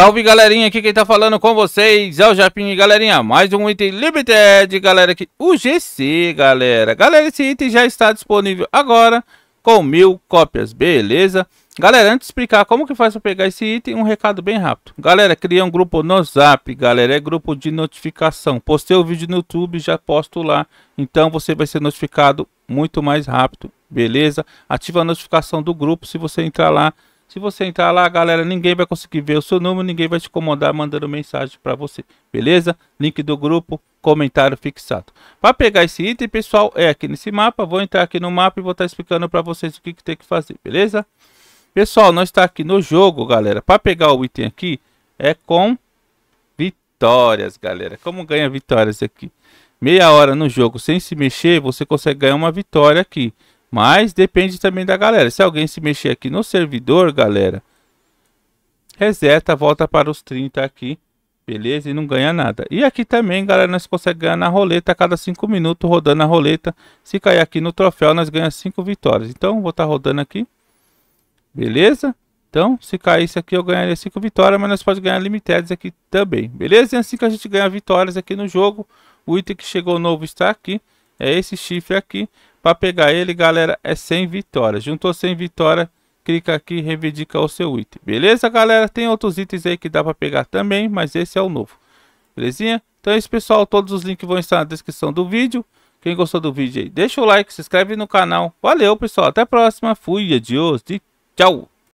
Salve galerinha, aqui quem tá falando com vocês é o Japim, galerinha, mais um item limited, galera, aqui, o GC, galera, galera, esse item já está disponível agora com mil cópias, beleza? Galera, antes de explicar como que faz para pegar esse item, um recado bem rápido, galera, cria um grupo no Zap, galera, é grupo de notificação, postei o vídeo no YouTube, já posto lá, então você vai ser notificado muito mais rápido, beleza? Ativa a notificação do grupo se você entrar lá se você entrar lá, galera, ninguém vai conseguir ver o seu número, ninguém vai te incomodar mandando mensagem para você, beleza? Link do grupo, comentário fixado. Para pegar esse item, pessoal, é aqui nesse mapa. Vou entrar aqui no mapa e vou estar tá explicando para vocês o que, que tem que fazer, beleza? Pessoal, nós está aqui no jogo, galera. Para pegar o item aqui, é com vitórias, galera. Como ganha vitórias aqui? Meia hora no jogo sem se mexer, você consegue ganhar uma vitória aqui. Mas depende também da galera. Se alguém se mexer aqui no servidor, galera, reseta, volta para os 30 aqui. Beleza? E não ganha nada. E aqui também, galera, nós conseguimos ganhar na roleta. A cada 5 minutos rodando a roleta. Se cair aqui no troféu, nós ganhamos 5 vitórias. Então, vou estar tá rodando aqui. Beleza? Então, se caísse aqui, eu ganharia 5 vitórias. Mas nós podemos ganhar limitadas aqui também. Beleza? E assim que a gente ganha vitórias aqui no jogo. O item que chegou novo está aqui. É esse chifre aqui. Para pegar ele, galera, é 100 vitórias. Juntou 100 vitórias, clica aqui reivindica o seu item. Beleza, galera? Tem outros itens aí que dá para pegar também, mas esse é o novo. Belezinha? Então é isso, pessoal. Todos os links vão estar na descrição do vídeo. Quem gostou do vídeo aí, deixa o like, se inscreve no canal. Valeu, pessoal. Até a próxima. Fui, adiós tchau.